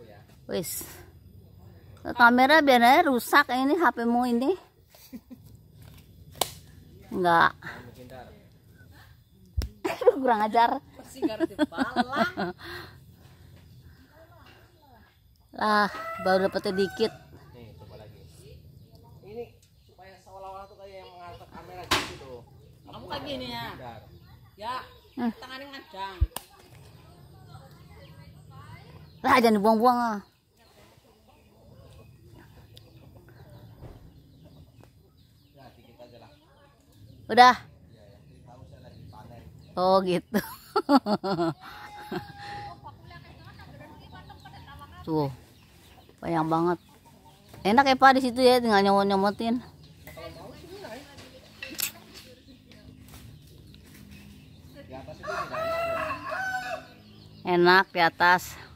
Ya? Wis. Kamera aja rusak ini HP-mu ini. Enggak. Aduh, kurang ajar. lah, baru dapat sedikit. Ini supaya gitu Kamu kayak gini ya. Ya, hmm. tangannya lah jangan dibuang-buang ah. Udah. Oh gitu. Tuh. Banyak banget. Enak ya Pak di situ ya tinggal nyomot-nyomotin. Enak di atas.